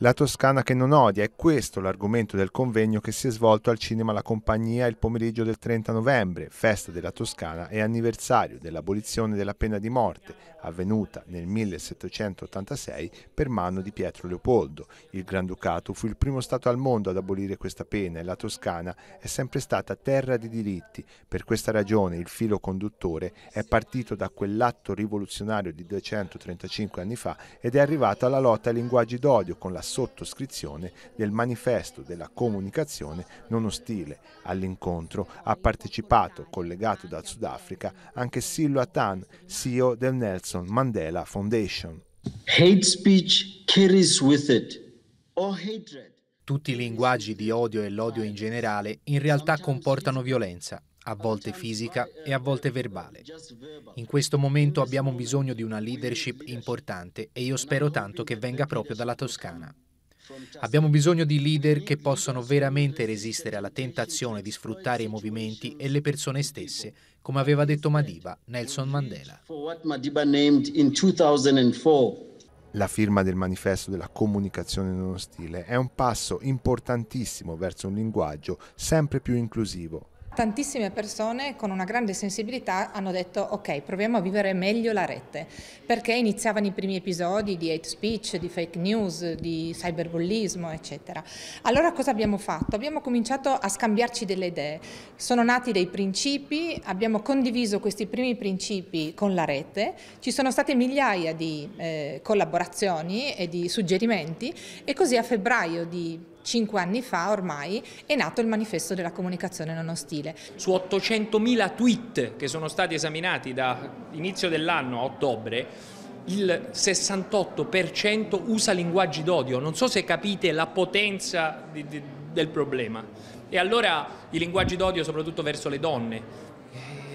La Toscana che non odia è questo l'argomento del convegno che si è svolto al Cinema La Compagnia il pomeriggio del 30 novembre, festa della Toscana e anniversario dell'abolizione della pena di morte, avvenuta nel 1786 per mano di Pietro Leopoldo. Il Granducato fu il primo Stato al mondo ad abolire questa pena e la Toscana è sempre stata terra di diritti. Per questa ragione il filo conduttore è partito da quell'atto rivoluzionario di 235 anni fa ed è arrivato alla lotta ai linguaggi d'odio con la sottoscrizione del manifesto della comunicazione non ostile. All'incontro ha partecipato, collegato dal Sudafrica, anche Sillo Atan, CEO del Nelson Mandela Foundation. Hate speech carries with it all hatred. Tutti i linguaggi di odio e l'odio in generale in realtà comportano violenza, a volte fisica e a volte verbale. In questo momento abbiamo bisogno di una leadership importante e io spero tanto che venga proprio dalla Toscana. Abbiamo bisogno di leader che possano veramente resistere alla tentazione di sfruttare i movimenti e le persone stesse, come aveva detto Madiba Nelson Mandela. La firma del manifesto della comunicazione non stile è un passo importantissimo verso un linguaggio sempre più inclusivo, tantissime persone con una grande sensibilità hanno detto ok proviamo a vivere meglio la rete perché iniziavano i primi episodi di hate speech, di fake news, di cyberbullismo eccetera. Allora cosa abbiamo fatto? Abbiamo cominciato a scambiarci delle idee, sono nati dei principi, abbiamo condiviso questi primi principi con la rete, ci sono state migliaia di eh, collaborazioni e di suggerimenti e così a febbraio di cinque anni fa ormai, è nato il manifesto della comunicazione non ostile. Su 800.000 tweet che sono stati esaminati da inizio dell'anno a ottobre, il 68% usa linguaggi d'odio. Non so se capite la potenza di, di, del problema. E allora i linguaggi d'odio soprattutto verso le donne,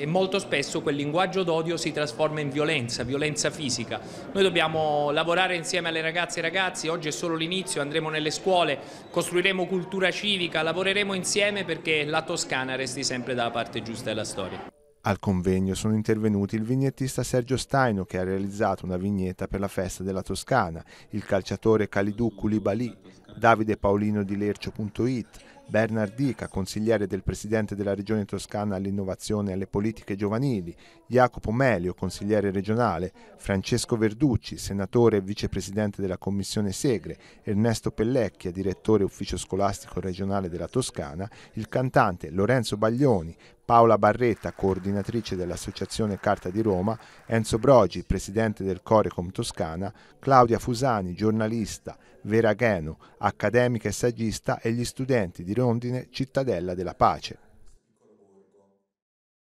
e molto spesso quel linguaggio d'odio si trasforma in violenza, violenza fisica. Noi dobbiamo lavorare insieme alle ragazze e ragazzi, oggi è solo l'inizio, andremo nelle scuole, costruiremo cultura civica, lavoreremo insieme perché la Toscana resti sempre dalla parte giusta della storia. Al convegno sono intervenuti il vignettista Sergio Staino che ha realizzato una vignetta per la festa della Toscana, il calciatore Calidù Koulibaly, Davide Paolino di Lercio.it, Bernard Dica, consigliere del Presidente della Regione Toscana all'innovazione e alle politiche giovanili, Jacopo Melio, consigliere regionale, Francesco Verducci, senatore e vicepresidente della Commissione Segre, Ernesto Pellecchia, direttore ufficio scolastico regionale della Toscana, il cantante Lorenzo Baglioni, Paola Barretta, coordinatrice dell'Associazione Carta di Roma, Enzo Brogi, presidente del Corecom Toscana, Claudia Fusani, giornalista, Vera Geno, accademica e saggista e gli studenti di Rondine Cittadella della Pace.